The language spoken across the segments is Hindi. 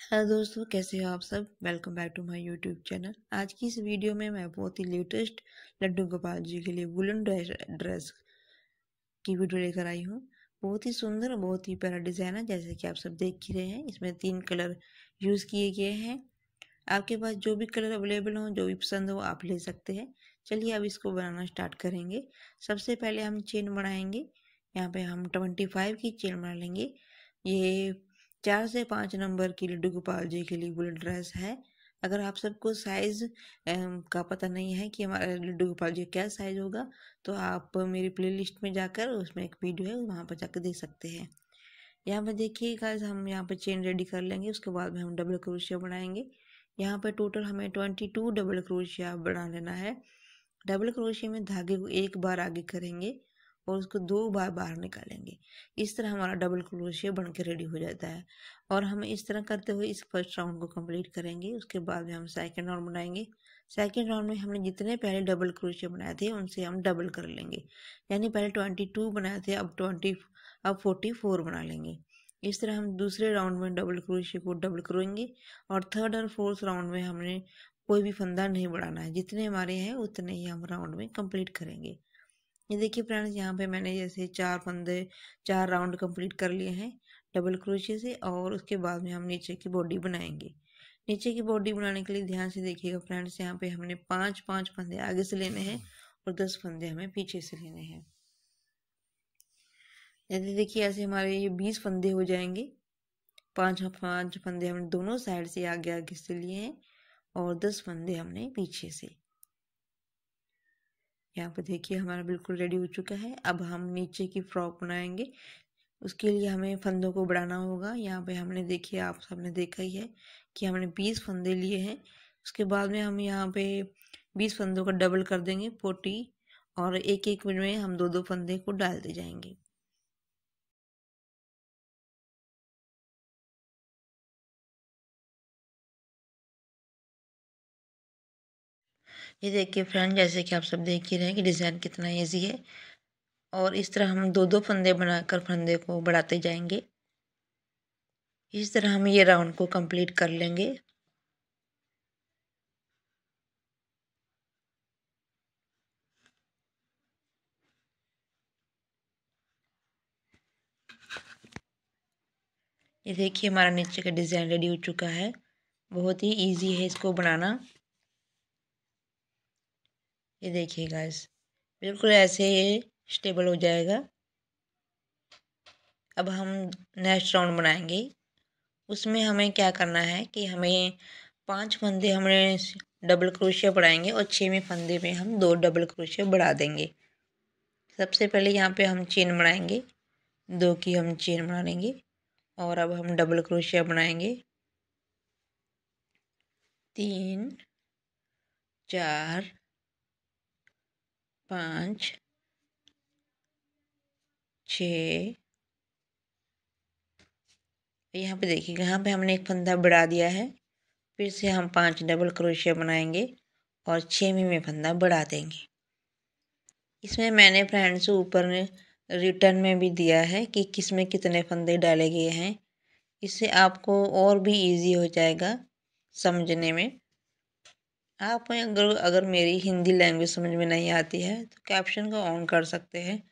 हेलो दोस्तों कैसे हो आप सब welcome back to my YouTube channel आज की इस वीडियो में मैं बहुत ही लेटेस्ट लड्डू गोपाल जी के लिए वुलन ड्रेस की वीडियो लेकर आई हूँ बहुत ही सुंदर और बहुत ही प्यारा डिज़ाइन है जैसे कि आप सब देख ही रहे हैं इसमें तीन कलर यूज़ किए गए हैं आपके पास जो भी कलर अवेलेबल हों जो भी पसंद हो आप ले सकते हैं चलिए अब इसको बनाना स्टार्ट करेंगे सबसे पहले हम चेन बनाएंगे यहाँ पर हम ट्वेंटी की चेन बना लेंगे ये चार से पाँच नंबर की लड्डू गोपाल जी के लिए बुलेट ड्रेस है अगर आप सबको साइज़ का पता नहीं है कि हमारा लड्डू गोपाल जी क्या साइज़ होगा तो आप मेरी प्लेलिस्ट में जाकर उसमें एक वीडियो है वहाँ पर जाकर देख सकते हैं यहाँ पर देखिए गाइज हम यहाँ पर चेन रेडी कर लेंगे उसके बाद में हम डबल क्रोशिया बनाएंगे यहाँ पर टोटल हमें ट्वेंटी टू डबल क्रोशिया बना लेना है डबल क्रोशिया में धागे को एक बार आगे करेंगे और उसको दो बार बाहर निकालेंगे इस तरह हमारा डबल क्रोशिया बन के रेडी हो जाता है और हम इस तरह करते हुए इस फर्स्ट राउंड को कंप्लीट करेंगे उसके बाद में हम सेकेंड राउंड बनाएंगे सेकेंड राउंड में हमने जितने पहले डबल क्रोशिया बनाए थे उनसे हम डबल कर लेंगे यानी पहले ट्वेंटी टू बनाए थे अब ट्वेंटी अब फोर्टी फोर बना लेंगे इस तरह हम दूसरे राउंड में डबल क्रोशिया को डबल करेंगे और थर्ड और फोर्थ राउंड में हमने कोई भी फंदा नहीं बढ़ाना है जितने हमारे हैं उतने ही हम राउंड में कंप्लीट करेंगे ये देखिए फ्रेंड्स यहाँ पे मैंने जैसे चार फंदे चार राउंड कंप्लीट कर लिए हैं डबल क्रोशे से और उसके बाद में हम नीचे की बॉडी बनाएंगे नीचे की बॉडी बनाने के लिए ध्यान से देखिएगा फ्रेंड्स यहाँ पे हमने पांच पांच फंदे आगे से लेने हैं और दस फंदे हमें पीछे से लेने हैं यदि देखिए ऐसे हमारे ये बीस फंदे हो जाएंगे पाँच पाँच फंदे हमने दोनों साइड से आगे आगे से लिए हैं और दस फंदे हमने पीछे से यहाँ पर देखिए हमारा बिल्कुल रेडी हो चुका है अब हम नीचे की फ्रॉक बनाएंगे उसके लिए हमें फंदों को बढ़ाना होगा यहाँ पे हमने देखिए आप सबने देखा ही है कि हमने बीस फंदे लिए हैं उसके बाद में हम यहाँ पे बीस फंदों का डबल कर देंगे फोर्टी और एक एक मिनट में हम दो दो फंदे को डालते जाएंगे ये देखिए फ्रेंड जैसे कि आप सब देख ही रहे हैं कि डिज़ाइन कितना ईजी है और इस तरह हम दो दो फंदे बनाकर फंदे को बढ़ाते जाएंगे इस तरह हम ये राउंड को कंप्लीट कर लेंगे ये देखिए हमारा नीचे का डिज़ाइन रेडी हो चुका है बहुत ही इजी है इसको बनाना ये देखिए गाइस बिल्कुल ऐसे ये स्टेबल हो जाएगा अब हम नेक्स्ट राउंड बनाएंगे उसमें हमें क्या करना है कि हमें पांच फंदे हमने डबल क्रोशिया बढ़ाएंगे और छवें फंदे में हम दो डबल क्रोशिया बढ़ा देंगे सबसे पहले यहाँ पे हम चेन बनाएंगे दो की हम चेन बना लेंगे और अब हम डबल क्रोशिया बनाएंगे तीन चार पाँच छ यहाँ पे देखिए यहाँ पे हमने एक फंदा बढ़ा दिया है फिर से हम पांच डबल क्रोशिया बनाएंगे और छवीं में फंदा बढ़ा देंगे इसमें मैंने फ्रेंड्स ऊपर रिटर्न में भी दिया है कि किस में कितने फंदे डाले गए हैं इससे आपको और भी इजी हो जाएगा समझने में आप अगर अगर मेरी हिंदी लैंग्वेज समझ में नहीं आती है तो कैप्शन को ऑन कर सकते हैं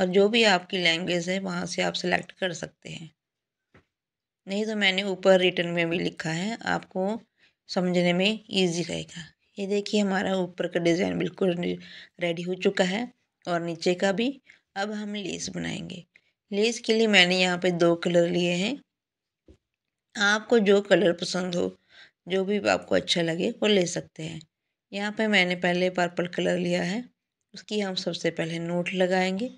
और जो भी आपकी लैंग्वेज है वहाँ से आप सेलेक्ट कर सकते हैं नहीं तो मैंने ऊपर रिटर्न में भी लिखा है आपको समझने में इजी रहेगा ये देखिए हमारा ऊपर का डिज़ाइन बिल्कुल रेडी हो चुका है और नीचे का भी अब हम लेस बनाएंगे लेस के लिए मैंने यहाँ पे दो कलर लिए हैं आपको जो कलर पसंद हो जो भी आपको अच्छा लगे वो ले सकते हैं यहाँ पे मैंने पहले पर्पल कलर लिया है उसकी हम सबसे पहले नोट लगाएंगे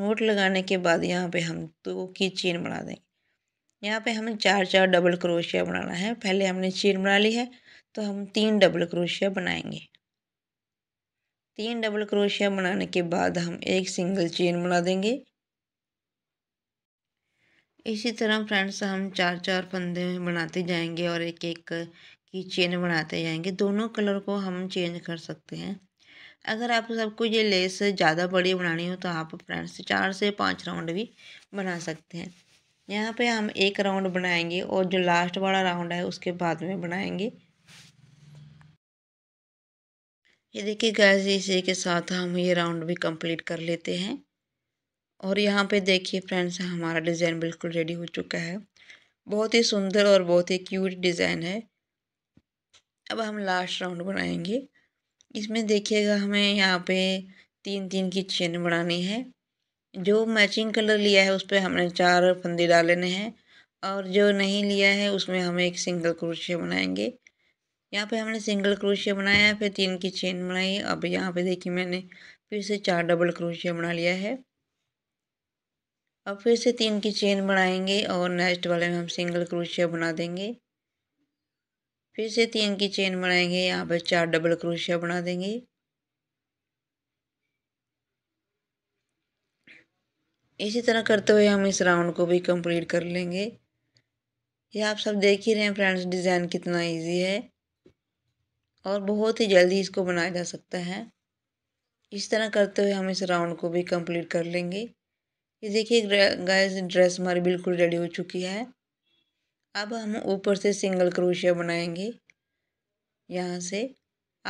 नोट लगाने के बाद यहाँ पे हम दो तो की चेन बना देंगे यहाँ पे हमें चार चार डबल क्रोशिया बनाना है पहले हमने चेन बना ली है तो हम तीन डबल क्रोशिया बनाएंगे तीन डबल क्रोशिया बनाने के बाद हम एक सिंगल चेन बना देंगे इसी तरह फ्रेंड्स हम चार चार फंदे बनाते जाएंगे और एक एक की चेन बनाते जाएंगे दोनों कलर को हम चेंज कर सकते हैं अगर आप सबको ये लेस ज़्यादा बड़ी बनानी हो तो आप फ्रेंड्स चार से पाँच राउंड भी बना सकते हैं यहाँ पे हम एक राउंड बनाएंगे और जो लास्ट वाला राउंड है उसके बाद में बनाएंगे ये देखिए गैस इसी के साथ हम ये राउंड भी कंप्लीट कर लेते हैं और यहाँ पे देखिए फ्रेंड्स हमारा डिज़ाइन बिल्कुल रेडी हो चुका है बहुत ही सुंदर और बहुत ही क्यूट डिज़ाइन है अब हम लास्ट राउंड बनाएंगे इसमें देखिएगा हमें यहाँ पे तीन तीन की चेन बनानी है जो मैचिंग कलर लिया है उस पर हमने चार फंदे डालने हैं और जो नहीं लिया है उसमें हमें एक सिंगल क्रोशिया बनाएंगे यहाँ पे हमने सिंगल क्रोशिया बनाया फिर तीन की चेन बनाई अब यहाँ पे देखिए मैंने फिर से चार डबल क्रोशिया बना लिया है अब फिर से तीन की चेन बनाएंगे और नेक्स्ट वाले में हम सिंगल क्रोशिया बना देंगे फिर से तीन की चेन बनाएंगे यहाँ पर चार डबल क्रोशिया बना देंगे इसी तरह करते हुए हम इस राउंड को भी कंप्लीट कर लेंगे ये आप सब देख ही रहे हैं फ्रेंड्स डिज़ाइन कितना इजी है और बहुत ही जल्दी इसको बनाया जा सकता है इस तरह करते हुए हम इस राउंड को भी कंप्लीट कर लेंगे ये देखिए गाइस ड्रेस हमारी बिल्कुल रेडी हो चुकी है अब हम ऊपर से सिंगल क्रोशिया बनाएंगे यहाँ से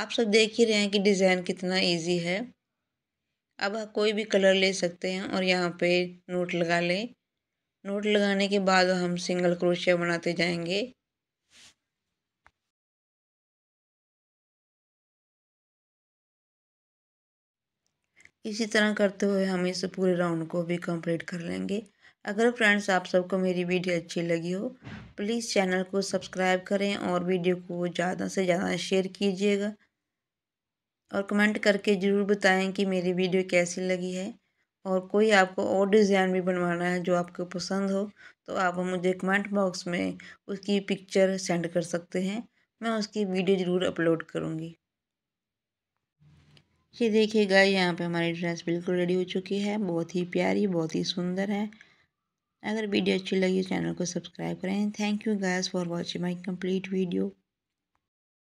आप सब देख ही रहे हैं कि डिज़ाइन कितना इजी है अब आप कोई भी कलर ले सकते हैं और यहाँ पे नोट लगा लें नोट लगाने के बाद हम सिंगल क्रोशिया बनाते जाएंगे इसी तरह करते हुए हम इस पूरे राउंड को भी कंप्लीट कर लेंगे अगर फ्रेंड्स आप सबको मेरी वीडियो अच्छी लगी हो प्लीज़ चैनल को सब्सक्राइब करें और वीडियो को ज़्यादा से ज़्यादा शेयर कीजिएगा और कमेंट करके ज़रूर बताएं कि मेरी वीडियो कैसी लगी है और कोई आपको और डिज़ाइन भी बनवाना है जो आपको पसंद हो तो आप मुझे कमेंट बॉक्स में उसकी पिक्चर सेंड कर सकते हैं मैं उसकी वीडियो ज़रूर अपलोड करूँगी ये देखिए गाय यहाँ पे हमारी ड्रेस बिल्कुल रेडी हो चुकी है बहुत ही प्यारी बहुत ही सुंदर है अगर वीडियो अच्छी लगी चैनल को सब्सक्राइब करें thank you guys for watching my complete video